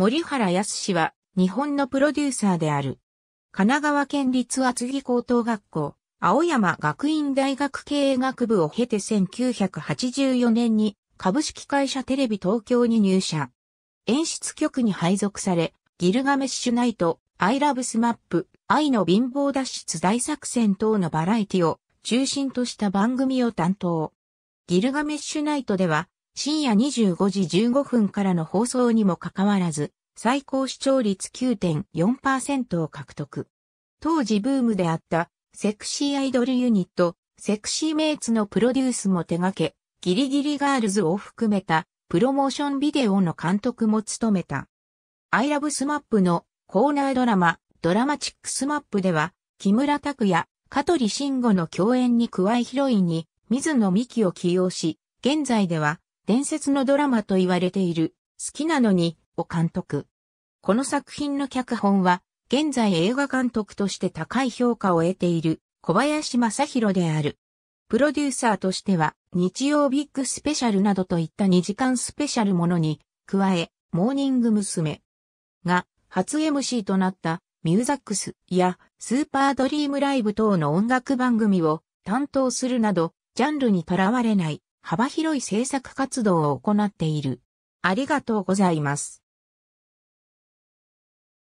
森原康は日本のプロデューサーである。神奈川県立厚木高等学校、青山学院大学経営学部を経て1984年に株式会社テレビ東京に入社。演出局に配属され、ギルガメッシュナイト、アイラブスマップ、愛の貧乏脱出大作戦等のバラエティを中心とした番組を担当。ギルガメッシュナイトでは深夜25時15分からの放送にもかかわらず、最高視聴率9.4%を獲得。当時ブームであったセクシーアイドルユニット、セクシーメイツのプロデュースも手掛け、ギリギリガールズを含めたプロモーションビデオの監督も務めた。アイラブスマップのコーナードラマ、ドラマチックスマップでは、木村拓也、香取慎吾の共演に加えヒロインに、水野美紀を起用し、現在では、伝説のドラマと言われている、好きなのに、を監督。この作品の脚本は、現在映画監督として高い評価を得ている、小林正宏である。プロデューサーとしては、日曜ビッグスペシャルなどといった2時間スペシャルものに、加え、モーニング娘。が、初 MC となった、ミューザックスや、スーパードリームライブ等の音楽番組を担当するなど、ジャンルにとらわれない幅広い制作活動を行っている。ありがとうございます。